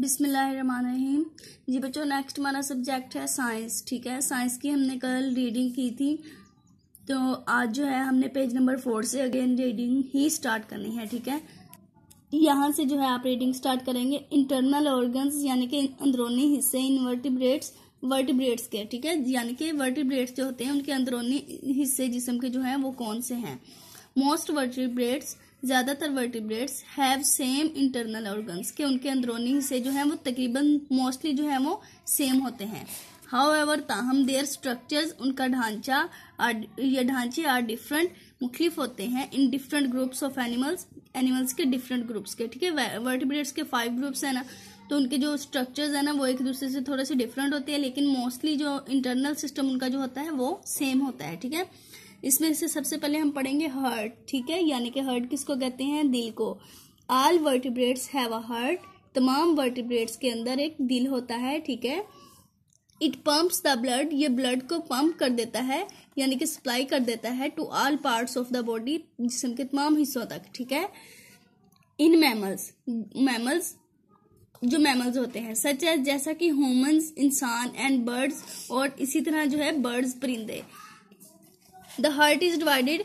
बिसमीम जी बच्चों नेक्स्ट हमारा सब्जेक्ट है साइंस ठीक है साइंस की हमने कल रीडिंग की थी तो आज जो है हमने पेज नंबर फोर से अगेन रीडिंग ही स्टार्ट करनी है ठीक है यहाँ से जो है आप रीडिंग स्टार्ट करेंगे इंटरनल ऑर्गन्स यानी कि अंदरूनी हिस्से इनवर्टिब्रेट्स वर्टिब्रेट्स के ठीक है यानी कि वर्टिब्रेट्स जो होते हैं उनके अंदरूनी हिस्से जिसम के जो हैं वो कौन से हैं मोस्ट वर्टिब्रेट्स ज़्यादातर vertebrates have same internal organs के उनके अंदरूनी हिस्से जो है वो तकरीबन मोस्टली जो है वो सेम होते हैं हाउ एवर ताहम देयर स्ट्रक्चर्स उनका ढांचा ये ढांचे आर डिफरेंट मुखलिफ होते हैं in different groups of animals animals के डिफरेंट ग्रुप्स के ठीक है वर्टिब्रेट्स के फाइव ग्रुप्स हैं ना तो उनके जो स्ट्रक्चर्स है ना वो एक दूसरे से थोड़े से डिफरेंट होते हैं लेकिन मोस्टली जो इंटरनल सिस्टम उनका जो होता है वो सेम होता है ठीक है इसमें से सबसे पहले हम पढ़ेंगे हर्ट ठीक है यानी कि हर्ट किसको कहते हैं दिल को all vertebrates have a heart तमाम वर्टिब्रेट्स के अंदर एक दिल होता है ठीक है इट पम्प्स द ब्लड ये ब्लड को पम्प कर देता है यानी कि सप्लाई कर देता है to all parts of the body जिसम के तमाम हिस्सों तक ठीक है इन मैमल्स मैमल्स जो मैमल्स होते हैं सच एज जैसा कि ह्यूमंस इंसान एंड बर्ड्स और इसी तरह जो है बर्ड्स परिंदे the heart is divided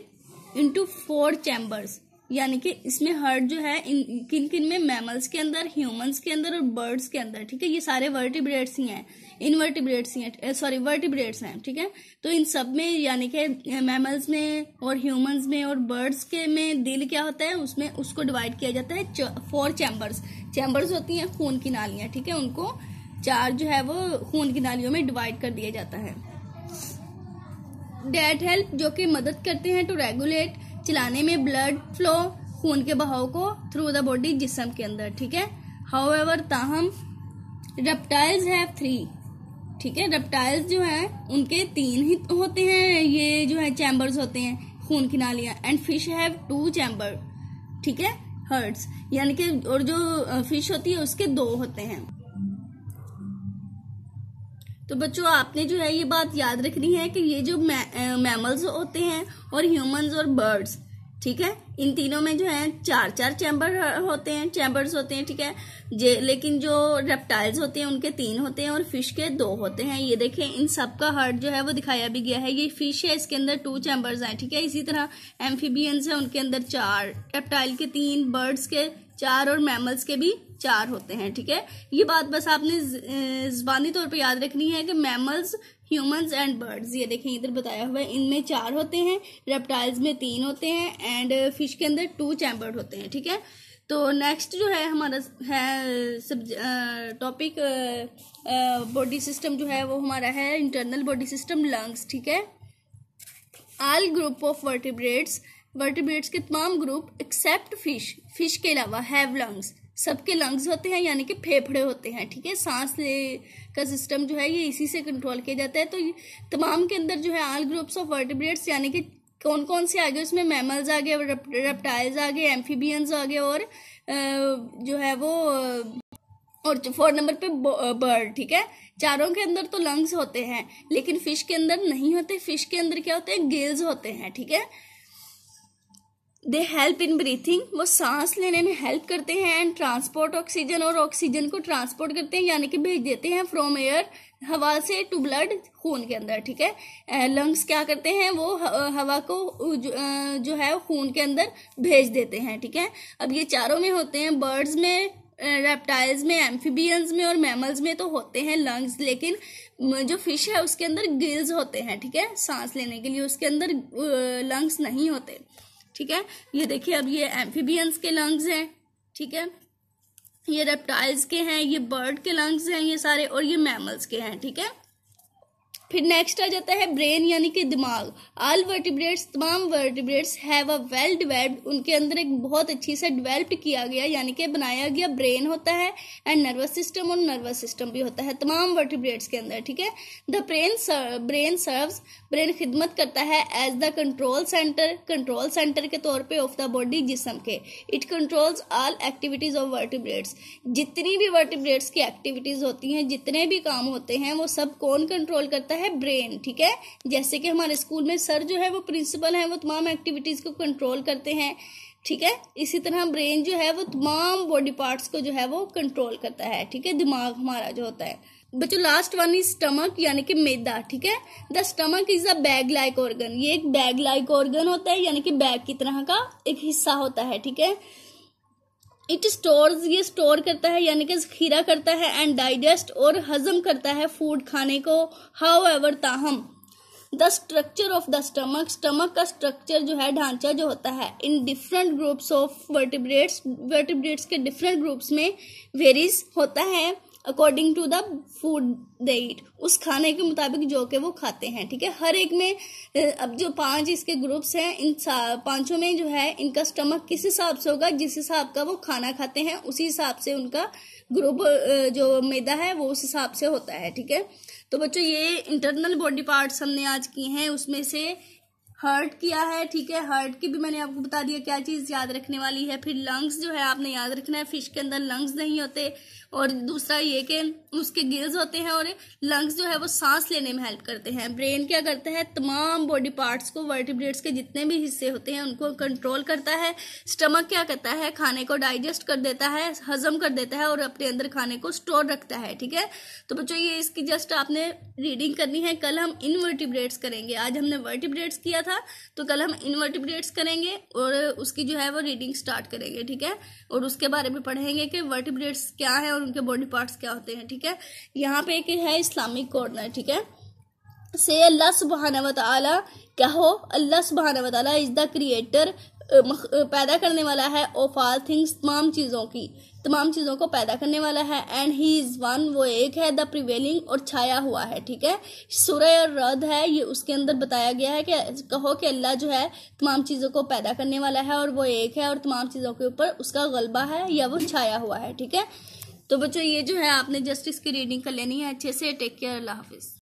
into four chambers यानी कि इसमें हर्ट जो है इन किन किन में मैमल्स के अंदर ह्यूमंस के अंदर और बर्ड्स के अंदर ठीक है ये सारे वर्टिब्रेट्स ही हैं इनवर्टिब्रेट्स ही हैं सॉरी वर्टिब्रेट्स हैं ठीक है तो इन सब में यानी कि मैमल्स में और ह्यूमंस में और बर्ड्स के में दिल क्या होता है उसमें उसको डिवाइड किया जाता है फोर चैम्बर्स चैम्बर्स होती हैं खून की नालियाँ ठीक है उनको चार जो है वो खून की नालियों में डिवाइड कर दिया जाता है डेट हेल्प जो कि मदद करते हैं टू रेगुलेट चलाने में ब्लड फ्लो खून के बहाव को थ्रू द बॉडी जिसम के अंदर ठीक है हाउ एवर ताहम रेप्टाइल्स हैव थ्री ठीक है रेप्टाइल्स जो है उनके तीन ही होते हैं ये जो है चैम्बर्स होते हैं खून की नालियाँ and fish have two chamber ठीक है हर्ट्स यानी कि और जो फिश होती है उसके दो होते हैं तो बच्चों आपने जो है ये बात याद रखनी है कि ये जो मैमल्स होते हैं और ह्यूमंस और बर्ड्स ठीक है इन तीनों में जो है चार चार चैम्बर होते हैं चैम्बर्स होते हैं ठीक है जे लेकिन जो रेप्टाइल्स होते हैं उनके तीन होते हैं और फिश के दो होते हैं ये देखें इन सब का हार्ट जो है वो दिखाया भी गया है ये फिश है इसके अंदर टू चैम्बर्स हैं ठीक है इसी तरह एम्फीबियंस है उनके अंदर चार रेप्टाइल के तीन बर्ड्स के चार और मैमल्स के भी चार होते हैं ठीक है ये बात बस आपने जबानी तौर पर याद रखनी है कि मैमल्स ह्यूमंस एंड बर्ड्स ये देखें इधर बताया हुआ है इनमें चार होते हैं रेप्टाइल्स में तीन होते हैं एंड फिश uh, के अंदर टू चैम्बर्ड होते हैं ठीक है तो नेक्स्ट जो है हमारा है सब टॉपिक बॉडी सिस्टम जो है वो हमारा है इंटरनल बॉडी सिस्टम लंग्स ठीक है all group of vertebrates vertebrates के तमाम ग्रुप एक्सेप्ट फिश फिश के अलावा हैव लंग्स सबके लंग्स होते हैं यानी कि फेफड़े होते हैं ठीक है सांस ले का सिस्टम जो है ये इसी से कंट्रोल किया जाता है तो तमाम के अंदर जो है आल ग्रुप्स ऑफ वर्टिब्रेट्स यानी कि कौन कौन से आ गए उसमें मैमल्स आ गए रेप्टाइल्स आ गए एम्फीबियंस आ गए और जो है वो और फोर नंबर पे बर्ड ठीक है चारों के अंदर तो लंग्स होते हैं लेकिन फिश के अंदर नहीं होते फिश के अंदर क्या होते हैं गेल्स होते हैं ठीक है दे हेल्प इन ब्रीथिंग वो सांस लेने में हेल्प करते हैं एंड ट्रांसपोर्ट ऑक्सीजन और ऑक्सीजन को ट्रांसपोर्ट करते हैं यानी कि भेज देते हैं फ्रॉम एयर हवा से टू ब्लड खून के अंदर ठीक है लंग्स क्या करते हैं वो हवा को जो, है खून के अंदर भेज देते हैं ठीक है अब ये चारों में होते हैं बर्ड्स में रेप्टाइल्स में एम्फीबियंस में और मैमल्स में तो होते हैं लंग्स लेकिन जो फिश है उसके अंदर गिल्स होते हैं ठीक है सांस लेने के लिए उसके अंदर लंग्स नहीं होते ठीक है ये देखिए अब ये एम्फीबियंस के लंग्स हैं ठीक है ये रेप्टाइल्स के हैं ये बर्ड के लंग्स हैं ये सारे और ये मैमल्स के हैं ठीक है फिर नेक्स्ट आ जाता है ब्रेन यानी कि दिमाग आल वर्टिब्रेट्स तमाम vertebrates have a well developed उनके अंदर एक बहुत अच्छी से डिवेल्प्ड किया गया यानी कि बनाया गया ब्रेन होता है एंड नर्वस सिस्टम और नर्वस सिस्टम भी होता है तमाम वर्टिब्रेट्स के अंदर ठीक है the brain brain serve brain खिदमत करता है as the control centre control centre के तौर पर ऑफ द बॉडी जिसम के it controls all activities of vertebrates जितनी भी वर्टिब्रेट्स की एक्टिविटीज होती हैं जितने भी काम होते हैं वो सब कौन कंट्रोल करता है है ब्रेन ठीक है जैसे कि हमारे स्कूल में सर जो है वो प्रिंसिपल है वो तमाम एक्टिविटीज़ को कंट्रोल करते हैं ठीक है इसी तरह ब्रेन जो है वो तमाम बॉडी पार्ट्स को जो है वो कंट्रोल करता है ठीक है दिमाग हमारा जो होता है बच्चों लास्ट वन इज स्टमक यानी कि मेदा ठीक है the stomach is a bag like organ ये एक बैग लाइक ऑर्गन होता है यानी कि बैग की तरह का एक हिस्सा होता है ठीक है इट स्टोर्स ये स्टोर करता है यानी कि खीरा करता है एंड डाइजेस्ट और हजम करता है फूड खाने को हाउ एवर ताहम the structure of the stomach stomach का स्ट्रक्चर जो है ढांचा जो होता है in different groups of vertebrates vertebrates के डिफरेंट ग्रुप्स में वेरीज होता है according to the food they eat उस खाने के मुताबिक जो के वो खाते हैं ठीक है हर एक में अब जो पांच इसके ग्रुप्स हैं इन पांचों में जो है इनका स्टमक किस हिसाब से होगा जिस हिसाब का वो खाना खाते हैं उसी हिसाब से उनका ग्रुप जो मैदा है वो उस हिसाब से होता है ठीक है तो बच्चों ये इंटरनल बॉडी पार्ट्स हमने आज किए हैं उसमें से हर्ट किया है ठीक है हर्ट की भी मैंने आपको बता दिया क्या चीज़ याद रखने वाली है फिर लंग्स जो है आपने याद रखना है फिश के अंदर लंग्स नहीं होते और दूसरा ये कि उसके गिल्स होते हैं और लंग्स जो है वो सांस लेने में हेल्प करते हैं ब्रेन क्या करता है तमाम बॉडी पार्ट्स को वर्टिब्रेट्स के जितने भी हिस्से होते हैं उनको कंट्रोल करता है स्टमक क्या करता है खाने को डाइजेस्ट कर देता है हजम कर देता है और अपने अंदर खाने को स्टोर रखता है ठीक है तो बच्चों ये इसकी जस्ट आपने रीडिंग करनी है कल हम इनवर्टिब्रेट्स करेंगे आज हमने वर्टिब्रेट्स किया था था तो कल हम इनवर्टिब्रेट्स करेंगे और उसकी जो है वो रीडिंग स्टार्ट करेंगे ठीक है और उसके बारे में पढ़ेंगे कि वर्टिब्रेट्स क्या है और उनके बॉडी पार्ट्स क्या होते हैं ठीक है यहाँ पे एक है इस्लामिक कॉर्नर ठीक है से अल्लाह सुबहाना वाली क्या हो अल्लाह सुबहाना वाली इज़ द क्रिएटर पैदा करने वाला है ऑफ आल थिंग्स तमाम चीज़ों की तमाम चीज़ों को पैदा करने वाला है एंड ही इज़ वन वो एक है द प्रिवेलिंग और छाया हुआ है ठीक है सूर्य और रद है ये उसके अंदर बताया गया है कि कहो कि अल्लाह जो है तमाम चीज़ों को पैदा करने वाला है और वो एक है और तमाम चीज़ों के ऊपर उसका गलबा है या वो छाया हुआ है ठीक है तो बच्चों ये जो है आपने जस्टिस की रीडिंग कर लेनी है अच्छे से टेक केयर अल्लाह हाफिज़